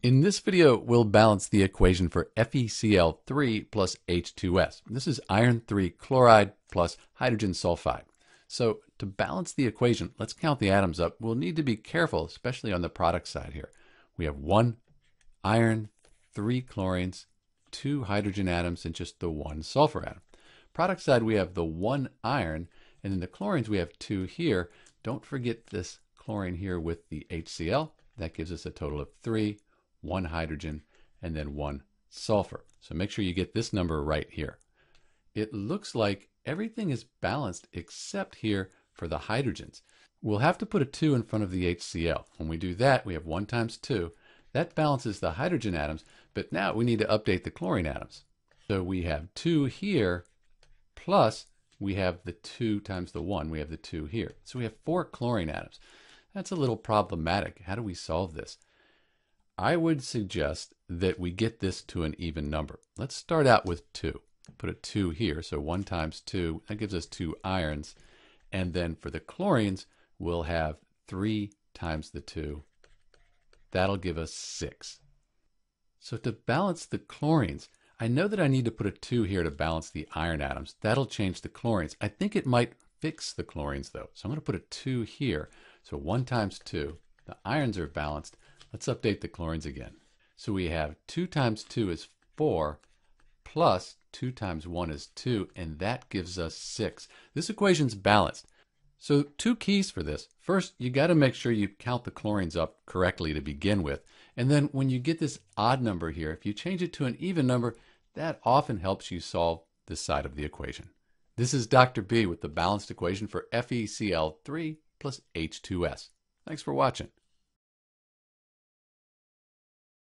In this video, we'll balance the equation for FeCl3 plus H2S. This is iron 3 chloride plus hydrogen sulfide. So to balance the equation, let's count the atoms up. We'll need to be careful, especially on the product side here. We have one iron, three chlorines, two hydrogen atoms, and just the one sulfur atom. Product side, we have the one iron, and then the chlorines, we have two here. Don't forget this chlorine here with the HCl. That gives us a total of three one hydrogen, and then one sulfur. So make sure you get this number right here. It looks like everything is balanced except here for the hydrogens. We'll have to put a 2 in front of the HCl. When we do that, we have 1 times 2. That balances the hydrogen atoms, but now we need to update the chlorine atoms. So we have 2 here, plus we have the 2 times the 1. We have the 2 here. So we have 4 chlorine atoms. That's a little problematic. How do we solve this? I would suggest that we get this to an even number. Let's start out with 2. Put a 2 here, so 1 times 2, that gives us 2 irons. And then for the chlorines, we'll have 3 times the 2. That'll give us 6. So to balance the chlorines, I know that I need to put a 2 here to balance the iron atoms. That'll change the chlorines. I think it might fix the chlorines though. So I'm going to put a 2 here. So 1 times 2, the irons are balanced. Let's update the chlorines again. So we have 2 times 2 is 4, plus 2 times 1 is 2, and that gives us 6. This equation's balanced. So two keys for this. First, you got to make sure you count the chlorines up correctly to begin with. And then when you get this odd number here, if you change it to an even number, that often helps you solve this side of the equation. This is Dr. B with the balanced equation for FeCl3 plus H2S. Thanks for watching.